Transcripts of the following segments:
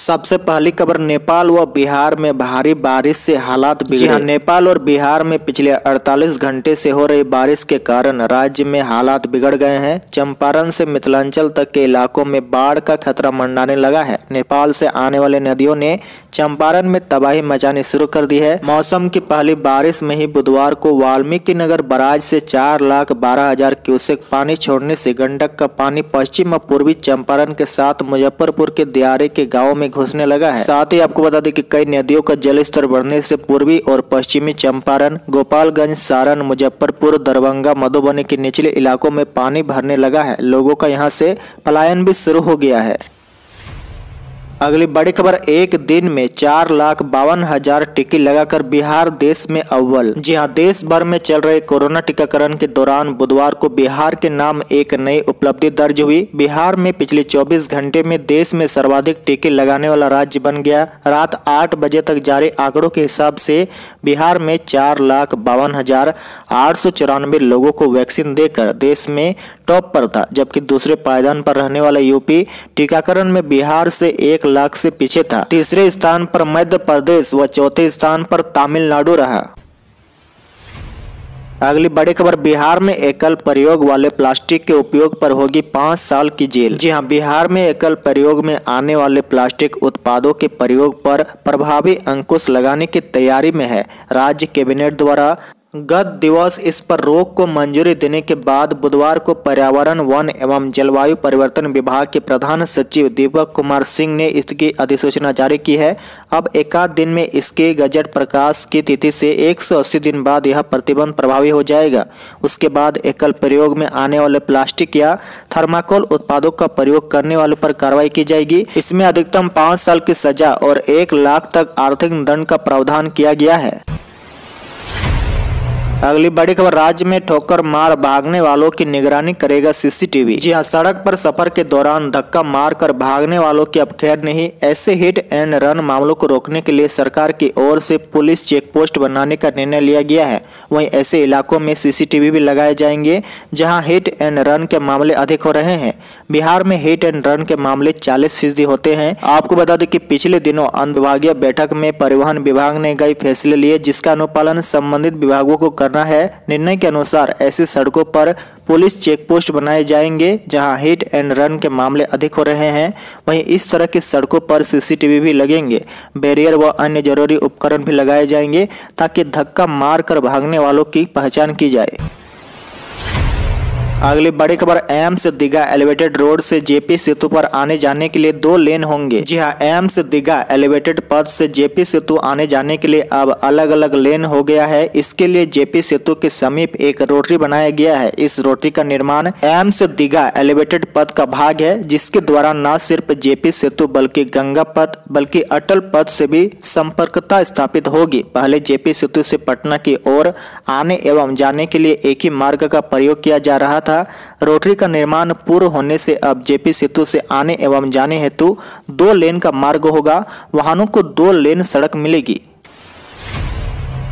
सबसे पहली खबर नेपाल व बिहार में भारी बारिश से हालात बिगड़े हाँ नेपाल और बिहार में पिछले 48 घंटे से हो रही बारिश के कारण राज्य में हालात बिगड़ गए हैं चंपारण से मिथिलांचल तक के इलाकों में बाढ़ का खतरा मंडाने लगा है नेपाल से आने वाले नदियों ने चंपारण में तबाही मचानी शुरू कर दी है मौसम की पहली बारिश में ही बुधवार को वाल्मीकि नगर बराज से चार लाख बारह हजार क्यूसेक पानी छोड़ने से गंडक का पानी पश्चिम और पूर्वी चंपारण के साथ मुजफ्फरपुर के दियारे के गाँव में घुसने लगा है साथ ही आपको बता दें की कई नदियों का जल स्तर बढ़ने से पूर्वी और पश्चिमी चंपारण गोपालगंज सारण मुजफ्फरपुर दरभंगा मधुबनी के निचले इलाकों में पानी भरने लगा है लोगों का यहाँ से पलायन भी शुरू हो गया है अगली बड़ी खबर एक दिन में चार लाख बावन हजार टीके लगाकर बिहार देश में अव्वल जी हाँ देश भर में चल रहे कोरोना टीकाकरण के दौरान बुधवार को बिहार के नाम एक नई उपलब्धि दर्ज हुई बिहार में पिछले 24 घंटे में देश में सर्वाधिक टीके लगाने वाला राज्य बन गया रात आठ बजे तक जारी आंकड़ों के हिसाब से बिहार में चार लाख बावन हजार आठ लोगों को वैक्सीन देकर देश में टॉप पर था जबकि दूसरे पायदान पर रहने वाला यूपी टीकाकरण में बिहार से एक लाख से पीछे था तीसरे स्थान पर मध्य प्रदेश व चौथे स्थान पर तमिलनाडु रहा अगली बड़ी खबर बिहार में एकल प्रयोग वाले प्लास्टिक के उपयोग पर होगी पाँच साल की जेल जी हाँ बिहार में एकल प्रयोग में आने वाले प्लास्टिक उत्पादों के प्रयोग पर प्रभावी अंकुश लगाने की तैयारी में है राज्य कैबिनेट द्वारा गत दिवस इस पर रोक को मंजूरी देने के बाद बुधवार को पर्यावरण वन एवं जलवायु परिवर्तन विभाग के प्रधान सचिव दीपक कुमार सिंह ने इसकी अधिसूचना जारी की है अब एकाध दिन में इसके गजट प्रकाश की तिथि से 180 दिन बाद यह प्रतिबंध प्रभावी हो जाएगा उसके बाद एकल प्रयोग में आने वाले प्लास्टिक या थर्माकोल उत्पादों का प्रयोग करने वालों पर कार्रवाई की जाएगी इसमें अधिकतम पाँच साल की सजा और एक लाख तक आर्थिक दंड का प्रावधान किया गया है अगली बड़ी खबर राज्य में ठोकर मार भागने वालों की निगरानी करेगा सीसीटीवी जी हाँ सड़क पर सफर के दौरान धक्का मार कर भागने वालों की अब खैर नहीं ऐसे हिट एंड रन मामलों को रोकने के लिए सरकार की ओर से पुलिस चेक पोस्ट बनाने का निर्णय लिया गया है वहीं ऐसे इलाकों में सीसीटीवी भी लगाए जाएंगे जहाँ हिट एंड रन के मामले अधिक हो रहे हैं बिहार में हिट एंड रन के मामले चालीस फीसदी होते हैं आपको बता दें की पिछले दिनों अनुभागीय बैठक में परिवहन विभाग ने कई फैसले लिए जिसका अनुपालन संबंधित विभागों को कर करना है निर्णय के अनुसार ऐसी सड़कों पर पुलिस चेक पोस्ट बनाए जाएंगे जहां हिट एंड रन के मामले अधिक हो रहे हैं वहीं इस तरह की सड़कों पर सीसीटीवी भी लगेंगे बैरियर व अन्य जरूरी उपकरण भी लगाए जाएंगे ताकि धक्का मार कर भागने वालों की पहचान की जाए अगली बड़ी खबर एम्स दिगा एलिवेटेड रोड से जेपी सेतु पर आने जाने के लिए दो लेन होंगे जी हाँ एम्स दिगा एलिवेटेड पद से जेपी सेतु आने जाने के लिए अब अलग अलग लेन हो गया है इसके लिए जेपी सेतु के समीप एक रोटरी बनाया गया है इस रोटरी का निर्माण एम्स दिगा एलिवेटेड पद का भाग है जिसके द्वारा न सिर्फ जेपी सेतु बल्कि गंगा पथ बल्कि अटल पथ से भी संपर्कता स्थापित होगी पहले जेपी सेतु से पटना की ओर आने एवं जाने के लिए एक ही मार्ग का प्रयोग किया जा रहा था तथा रोटरी का निर्माण पूर्ण होने से अब जेपी सेतु से आने एवं जाने हेतु दो लेन का मार्ग होगा वाहनों को दो लेन सड़क मिलेगी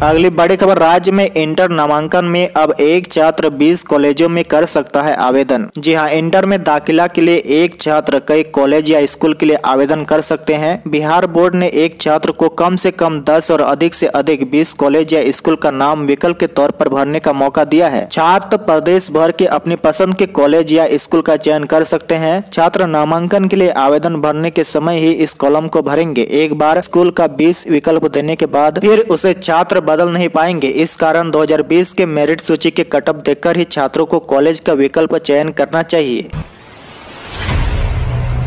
अगली बड़ी खबर राज्य में इंटर नामांकन में अब एक छात्र 20 कॉलेजों में कर सकता है आवेदन जी हां इंटर में दाखिला के लिए एक छात्र कई कॉलेज या स्कूल के लिए आवेदन कर सकते हैं बिहार बोर्ड ने एक छात्र को कम से कम 10 और अधिक से अधिक 20 कॉलेज या स्कूल का नाम विकल्प के तौर पर भरने का मौका दिया है छात्र प्रदेश भर के अपनी पसंद के कॉलेज या स्कूल का चयन कर सकते हैं छात्र नामांकन के लिए आवेदन भरने के समय ही इस कॉलम को भरेंगे एक बार स्कूल का बीस विकल्प देने के बाद फिर उसे छात्र बदल नहीं पाएंगे इस कारण 2020 के मेरिट सूची के कटअप देखकर ही छात्रों को कॉलेज का विकल्प चयन करना चाहिए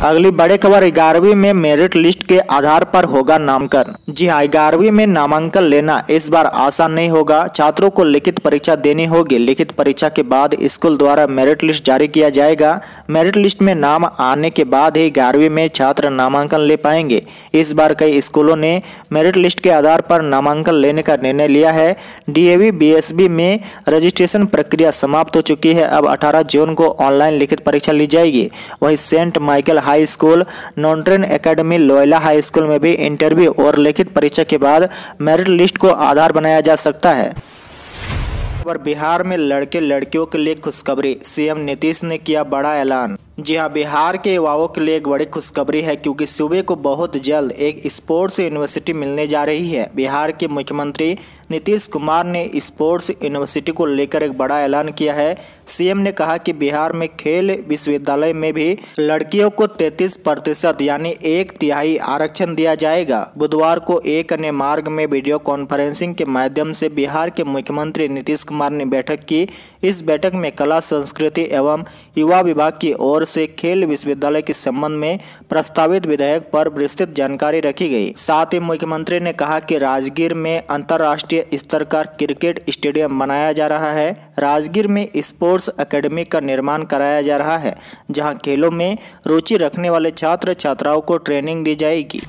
अगली बड़े खबर ग्यारहवीं में मेरिट लिस्ट के आधार पर होगा नामांकन जी हाँ ग्यारहवीं में नामांकन लेना इस बार आसान नहीं होगा छात्रों को लिखित परीक्षा देनी होगी लिखित परीक्षा के बाद स्कूल द्वारा मेरिट लिस्ट जारी किया जाएगा मेरिट लिस्ट में नाम आने के बाद ही ग्यारहवीं में छात्र नामांकन ले पाएंगे इस बार कई स्कूलों ने मेरिट लिस्ट के आधार पर नामांकन लेने का निर्णय लिया है डीएवी बीएसबी में रजिस्ट्रेशन प्रक्रिया समाप्त हो चुकी है अब 18 जून को ऑनलाइन लिखित परीक्षा ली जाएगी वहीं saint Michael high high school नॉन्ट्रेन एकेडमी लोयला हाई स्कूल में भी इंटरव्यू और लिखित परीक्षा के बाद मेरिट लिस्ट को आधार बनाया जा सकता है और बिहार में लड़के लड़कियों के लिए खुशखबरी सीएम नीतीश ने किया बड़ा ऐलान जी हाँ बिहार के युवाओं के लिए एक बड़ी खुशखबरी है क्योंकि सूबे को बहुत जल्द एक स्पोर्ट्स यूनिवर्सिटी मिलने जा रही है बिहार के मुख्यमंत्री नीतीश कुमार ने स्पोर्ट्स यूनिवर्सिटी को लेकर एक बड़ा ऐलान किया है सीएम ने कहा कि बिहार में खेल विश्वविद्यालय में भी लड़कियों को 33 प्रतिशत यानी एक तिहाई आरक्षण दिया जाएगा बुधवार को एक अन्य मार्ग में वीडियो कॉन्फ्रेंसिंग के माध्यम से बिहार के मुख्यमंत्री नीतीश कुमार ने बैठक की इस बैठक में कला संस्कृति एवं युवा विभाग की ओर ओर से खेल विश्वविद्यालय के संबंध में प्रस्तावित विधेयक पर विस्तृत जानकारी रखी गई साथ ही मुख्यमंत्री ने कहा कि राजगीर में अंतर्राष्ट्रीय स्तर का क्रिकेट स्टेडियम बनाया जा रहा है राजगीर में स्पोर्ट्स अकेडमी का निर्माण कराया जा रहा है जहाँ खेलों में रुचि रखने वाले छात्र छात्राओं को ट्रेनिंग दी जाएगी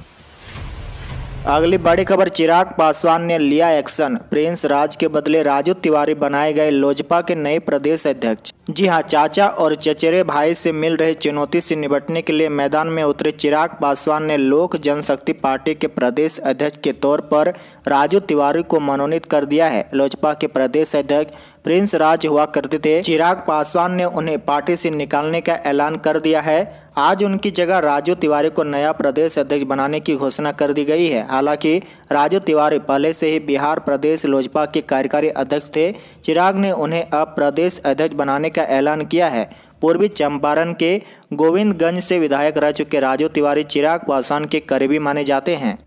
अगली बड़ी खबर चिराग पासवान ने लिया एक्शन प्रिंस राज के बदले राजू तिवारी बनाए गए लोजपा के नए प्रदेश अध्यक्ष जी हां चाचा और चचेरे भाई से मिल रहे चुनौती से निपटने के लिए मैदान में उतरे चिराग पासवान ने लोक जनशक्ति पार्टी के प्रदेश अध्यक्ष के तौर पर राजू तिवारी को मनोनीत कर दिया है लोजपा के प्रदेश अध्यक्ष प्रिंस राज हुआ करते थे चिराग पासवान ने उन्हें पार्टी से निकालने का ऐलान कर दिया है आज उनकी जगह राजू तिवारी को नया प्रदेश अध्यक्ष बनाने की घोषणा कर दी गई है हालांकि राजू तिवारी पहले से ही बिहार प्रदेश लोजपा के कार्यकारी अध्यक्ष थे चिराग ने उन्हें अब प्रदेश अध्यक्ष बनाने का ऐलान किया है पूर्वी चंपारण के गोविंदगंज से विधायक रह चुके राजू तिवारी चिराग पासवान के करीबी माने जाते हैं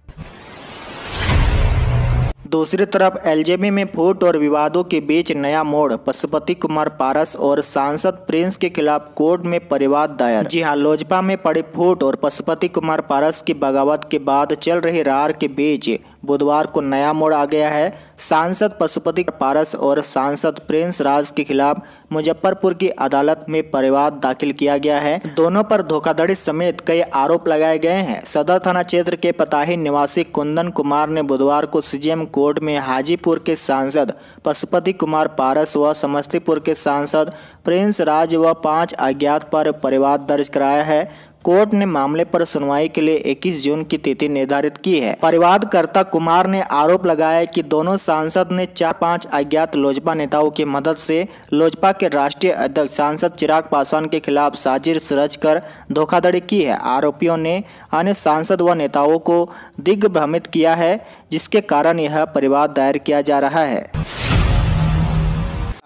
दूसरी तरफ एलजेबी में फूट और विवादों के बीच नया मोड़ पशुपति कुमार पारस और सांसद प्रिंस के खिलाफ कोर्ट में परिवाद दायर जी हां लोजपा में पड़े फूट और पशुपति कुमार पारस की बगावत के बाद चल रही रार के बीच बुधवार को नया मोड़ आ गया है सांसद पशुपति पारस और सांसद प्रिंस राज के खिलाफ मुजफ्फरपुर की अदालत में परिवाद दाखिल किया गया है दोनों पर धोखाधड़ी समेत कई आरोप लगाए गए हैं सदर थाना क्षेत्र के पताही निवासी कुंदन कुमार ने बुधवार को सीजीएम कोर्ट में हाजीपुर के सांसद पशुपति कुमार पारस व समस्तीपुर के सांसद प्रिंस राज व पांच अज्ञात पर परिवाद दर्ज कराया है कोर्ट ने मामले पर सुनवाई के लिए 21 जून की तिथि निर्धारित की है परिवादकर्ता कुमार ने आरोप लगाया कि दोनों सांसद ने चार पांच अज्ञात लोजपा नेताओं की मदद से लोजपा के राष्ट्रीय अध्यक्ष सांसद चिराग पासवान के खिलाफ साजिश कर धोखाधड़ी की है आरोपियों ने अन्य सांसद व नेताओं को दिग्भ्रमित किया है जिसके कारण यह परिवाद दायर किया जा रहा है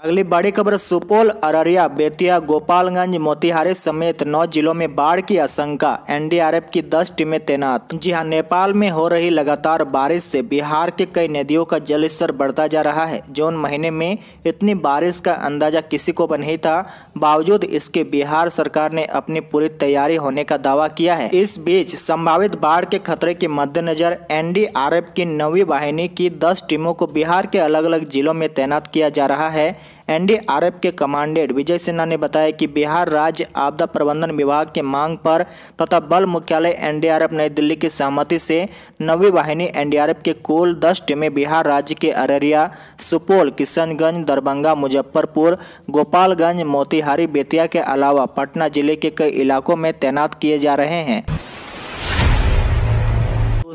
अगली बड़ी खबर सुपौल अररिया बेतिया गोपालगंज मोतिहारी समेत नौ जिलों में बाढ़ की आशंका एनडीआरएफ की दस टीमें तैनात जी हां नेपाल में हो रही लगातार बारिश से बिहार के कई नदियों का जल स्तर बढ़ता जा रहा है जून महीने में इतनी बारिश का अंदाजा किसी को नहीं था बावजूद इसके बिहार सरकार ने अपनी पूरी तैयारी होने का दावा किया है इस बीच संभावित बाढ़ के खतरे के मद्देनजर एन की नवी वाहिनी की दस टीमों को बिहार के अलग अलग जिलों में तैनात किया जा रहा है एनडीआरएफ के कमांडेंट विजय सिन्हा ने बताया कि बिहार राज्य आपदा प्रबंधन विभाग के मांग पर तथा बल मुख्यालय एनडीआरएफ नई दिल्ली की सहमति से नवी वाहिनी एनडीआरएफ के कुल दस टीमें बिहार राज्य के अररिया सुपौल किशनगंज दरभंगा मुजफ्फरपुर गोपालगंज मोतिहारी बेतिया के अलावा पटना जिले के कई इलाकों में तैनात किए जा रहे हैं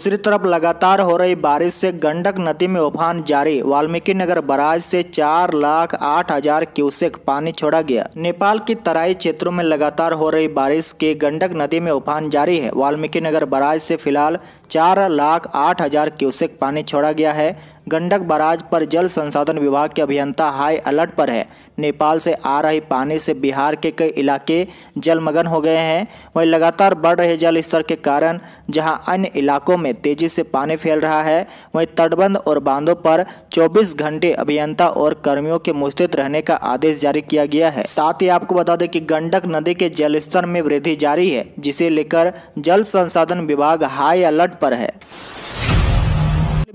दूसरी तरफ लगातार हो रही बारिश से गंडक नदी में उफान जारी वाल्मीकि नगर बराज से चार लाख आठ हजार क्यूसेक पानी छोड़ा गया नेपाल की तराई क्षेत्रों में लगातार हो रही बारिश के गंडक नदी में उफान जारी है वाल्मीकि नगर बराज से फिलहाल चार लाख आठ हजार क्यूसेक पानी छोड़ा गया है गंडक बराज पर जल संसाधन विभाग के अभियंता हाई अलर्ट पर है नेपाल से आ रही पानी से बिहार के कई इलाके जलमग्न हो गए हैं वहीं लगातार बढ़ रहे जल स्तर के कारण जहां अन्य इलाकों में तेजी से पानी फैल रहा है वहीं तटबंध और बांधों पर 24 घंटे अभियंता और कर्मियों के मुस्तैद रहने का आदेश जारी किया गया है साथ ही आपको बता दें कि गंडक नदी के जल स्तर में वृद्धि जारी है जिसे लेकर जल संसाधन विभाग हाई अलर्ट पर है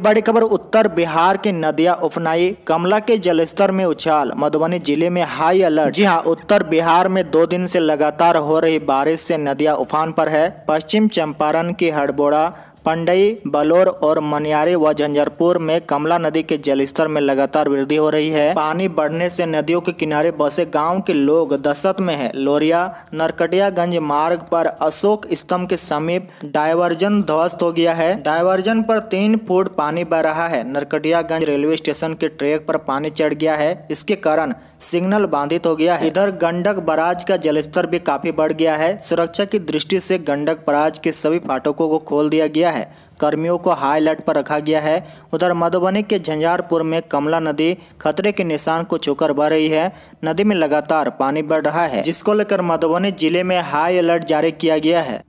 बड़ी खबर उत्तर बिहार के नदिया उफनाई कमला के जलस्तर में उछाल मधुबनी जिले में हाई अलर्ट जी हाँ उत्तर बिहार में दो दिन से लगातार हो रही बारिश से नदिया उफान पर है पश्चिम चंपारण के हड़बोड़ा पंडई बलोर और मनियारी व झंझरपुर में कमला नदी के जलस्तर में लगातार वृद्धि हो रही है पानी बढ़ने से नदियों के किनारे बसे गांव के लोग दशत में है लोरिया नरकटियागंज मार्ग पर अशोक स्तंभ के समीप डायवर्जन ध्वस्त हो गया है डायवर्जन पर तीन फुट पानी बह रहा है नरकटियागंज रेलवे स्टेशन के ट्रैक पर पानी चढ़ गया है इसके कारण सिग्नल बाधित हो गया है इधर गंडक बराज का जलस्तर भी काफी बढ़ गया है सुरक्षा की दृष्टि से गंडक बराज के सभी फाटकों को खोल दिया गया है कर्मियों को हाई अलर्ट पर रखा गया है उधर मधुबनी के झंझारपुर में कमला नदी खतरे के निशान को छूकर बह रही है नदी में लगातार पानी बढ़ रहा है जिसको लेकर मधुबनी जिले में हाई अलर्ट जारी किया गया है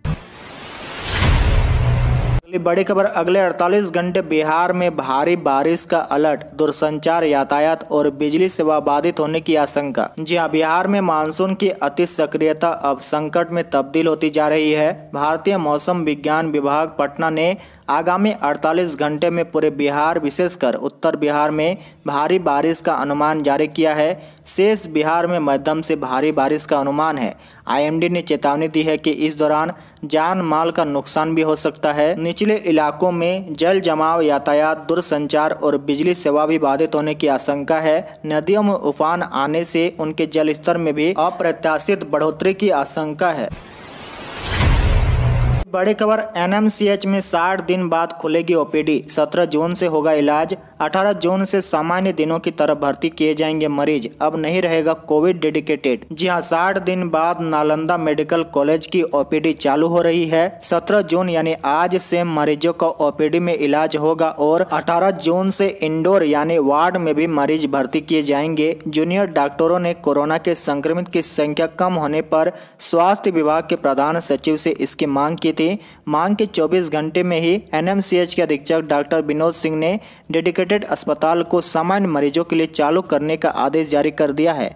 अगली बड़ी खबर अगले 48 घंटे बिहार में भारी बारिश का अलर्ट दूरसंचार यातायात और बिजली सेवा बाधित होने की आशंका जी हाँ बिहार में मानसून की अति सक्रियता अब संकट में तब्दील होती जा रही है भारतीय मौसम विज्ञान विभाग पटना ने आगामी 48 घंटे में पूरे बिहार विशेषकर उत्तर बिहार में भारी बारिश का अनुमान जारी किया है शेष बिहार में मध्यम से भारी बारिश का अनुमान है आईएमडी ने चेतावनी दी है कि इस दौरान जान माल का नुकसान भी हो सकता है निचले इलाकों में जल जमाव यातायात दूरसंचार और बिजली सेवा भी बाधित होने की आशंका है नदियों में उफान आने से उनके जल स्तर में भी अप्रत्याशित बढ़ोतरी की आशंका है बड़ी खबर एनएमसीएच में 60 दिन बाद खुलेगी ओपीडी 17 जून से होगा इलाज 18 जून से सामान्य दिनों की तरह भर्ती किए जाएंगे मरीज अब नहीं रहेगा कोविड डेडिकेटेड जी हां 60 दिन बाद नालंदा मेडिकल कॉलेज की ओपीडी चालू हो रही है 17 जून यानी आज से मरीजों का ओपीडी में इलाज होगा और 18 जून से इंडोर यानी वार्ड में भी मरीज भर्ती किए जाएंगे जूनियर डॉक्टरों ने कोरोना के संक्रमित की संख्या कम होने पर स्वास्थ्य विभाग के प्रधान सचिव से इसकी मांग की थी मांग के 24 घंटे में ही एनएमसीएच के अधीक्षक डॉक्टर विनोद सिंह ने डेडिकेटेड अस्पताल को सामान्य मरीजों के लिए चालू करने का आदेश जारी कर दिया है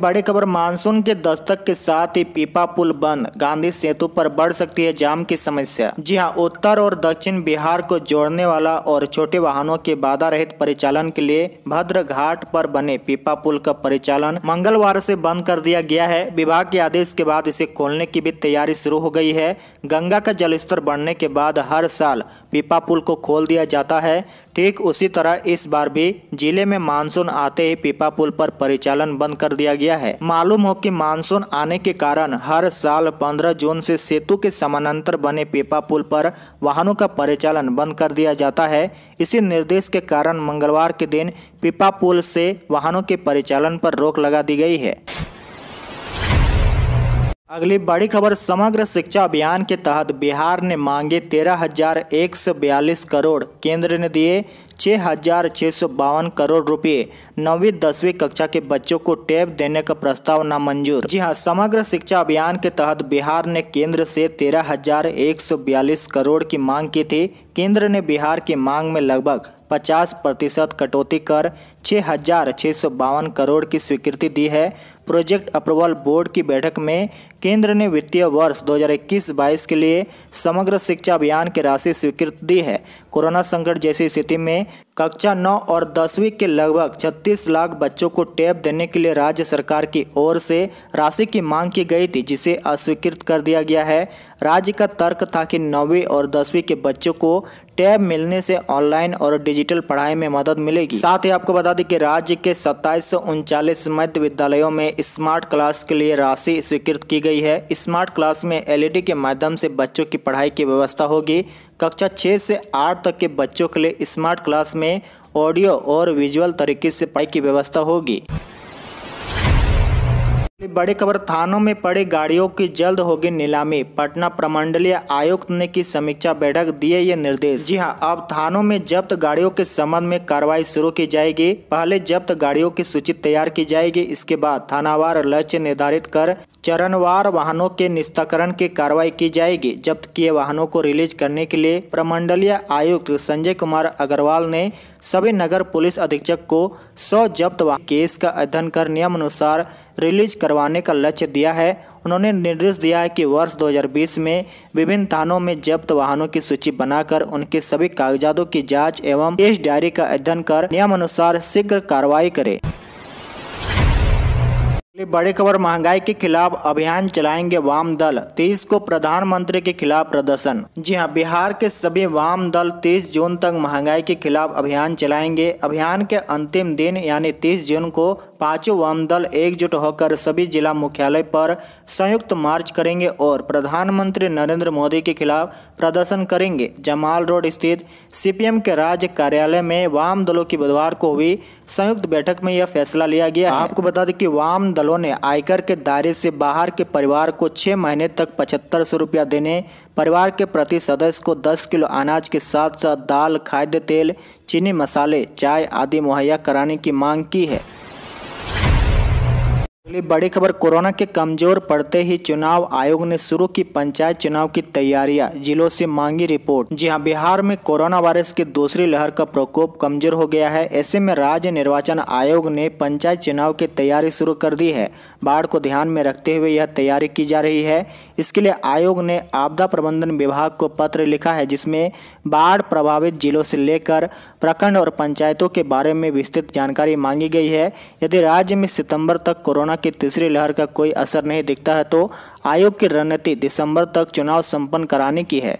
बड़ी खबर मानसून के दस्तक के साथ ही पीपा पुल बंद गांधी सेतु पर बढ़ सकती है जाम की समस्या जी हां उत्तर और दक्षिण बिहार को जोड़ने वाला और छोटे वाहनों के बाधा रहित परिचालन के लिए भद्र घाट पर बने पीपा पुल का परिचालन मंगलवार से बंद कर दिया गया है विभाग के आदेश के बाद इसे खोलने की भी तैयारी शुरू हो गई है गंगा का जल बढ़ने के बाद हर साल पीपा पुल को खोल दिया जाता है ठीक उसी तरह इस बार भी जिले में मानसून आते ही पीपा पुल पर परिचालन बंद कर दिया गया है मालूम हो कि मानसून आने के कारण हर साल 15 जून से सेतु के समानांतर बने पीपा पुल पर वाहनों का परिचालन बंद कर दिया जाता है इसी निर्देश के कारण मंगलवार के दिन पीपा पुल से वाहनों के परिचालन पर रोक लगा दी गई है अगली बड़ी खबर समग्र शिक्षा अभियान के तहत बिहार ने मांगे तेरह हजार एक सौ बयालीस करोड़ केंद्र ने दिए छः हजार छः सौ बावन करोड़ रुपए नौवीं दसवीं कक्षा के बच्चों को टैब देने का प्रस्ताव नामंजूर जी हां समग्र शिक्षा अभियान के तहत बिहार ने केंद्र से तेरह हजार एक सौ बयालीस करोड़ की मांग की थी केंद्र ने बिहार की मांग में लगभग पचास प्रतिशत कटौती कर छः हजार छः सौ बावन करोड़ की स्वीकृति दी है प्रोजेक्ट अप्रूवल बोर्ड की बैठक में केंद्र ने वित्तीय वर्ष 2021-22 के लिए समग्र शिक्षा अभियान की राशि स्वीकृत दी है कोरोना संकट जैसी स्थिति में कक्षा 9 और 10वीं के लगभग 36 लाख बच्चों को टैब देने के लिए राज्य सरकार की ओर से राशि की मांग की गई थी जिसे अस्वीकृत कर दिया गया है राज्य का तर्क था कि नौवीं और दसवीं के बच्चों को टैब मिलने से ऑनलाइन और डिजिटल पढ़ाई में मदद मिलेगी साथ ही आपको बता दें कि राज्य के सत्ताईस मध्य विद्यालयों में स्मार्ट क्लास के लिए राशि स्वीकृत की गई है स्मार्ट क्लास में एलईडी e के माध्यम से बच्चों की पढ़ाई की व्यवस्था होगी कक्षा छः से आठ तक के बच्चों के लिए स्मार्ट क्लास में ऑडियो और विजुअल तरीके से पढ़ाई की व्यवस्था होगी बड़े थानों में पड़े गाड़ियों की जल्द होगी नीलामी पटना प्रमंडलीय आयुक्त ने की समीक्षा बैठक दिए ये निर्देश जी हां अब थानों में जब्त गाड़ियों के संबंध में कार्रवाई शुरू की जाएगी पहले जब्त गाड़ियों की सूची तैयार की जाएगी इसके बाद थानावार लक्ष्य निर्धारित कर चरणवार वाहनों के निस्ताकरण की कार्रवाई की जाएगी जब्त किए वाहनों को रिलीज करने के लिए प्रमंडलीय आयुक्त संजय कुमार अग्रवाल ने सभी नगर पुलिस अधीक्षक को सौ जब्त वाहन केस का अध्ययन कर नियम अनुसार रिलीज करवाने का लक्ष्य दिया है उन्होंने निर्देश दिया है कि वर्ष 2020 में विभिन्न थानों में जब्त वाहनों की सूची बनाकर उनके सभी कागजातों की जाँच एवं केस डायरी का अध्ययन कर नियम अनुसार शीघ्र कार्रवाई करे बड़ी खबर महंगाई के खिलाफ अभियान चलाएंगे वाम दल तेईस को प्रधानमंत्री के खिलाफ प्रदर्शन जी हां बिहार के सभी वाम दल तेईस जून तक महंगाई के खिलाफ अभियान चलाएंगे अभियान के अंतिम दिन यानी तेईस जून को पांचों वाम दल एकजुट होकर सभी जिला मुख्यालय पर संयुक्त मार्च करेंगे और प्रधानमंत्री नरेंद्र मोदी के खिलाफ प्रदर्शन करेंगे जमाल रोड स्थित सीपीएम के राज्य कार्यालय में वाम दलों की बुधवार को हुई संयुक्त बैठक में यह फैसला लिया गया आपको बता दें कि वाम दलों ने आयकर के दायरे से बाहर के परिवार को छह महीने तक पचहत्तर सौ रुपया देने परिवार के प्रति सदस्य को दस किलो अनाज के साथ साथ दाल खाद्य तेल चीनी मसाले चाय आदि मुहैया कराने की मांग की है अगली बड़ी खबर कोरोना के कमजोर पड़ते ही चुनाव आयोग ने शुरू की पंचायत चुनाव की तैयारियां जिलों से मांगी रिपोर्ट जी हां बिहार में कोरोना वायरस की दूसरी लहर का प्रकोप कमजोर हो गया है ऐसे में राज्य निर्वाचन आयोग ने पंचायत चुनाव की तैयारी शुरू कर दी है बाढ़ को ध्यान में रखते हुए यह तैयारी की जा रही है इसके लिए आयोग ने आपदा प्रबंधन विभाग को पत्र लिखा है जिसमें बाढ़ प्रभावित जिलों से लेकर प्रखंड और पंचायतों के बारे में विस्तृत जानकारी मांगी गई है यदि राज्य में सितंबर तक कोरोना की तीसरी लहर का कोई असर नहीं दिखता है तो आयोग की रणनीति दिसंबर तक चुनाव संपन्न कराने की है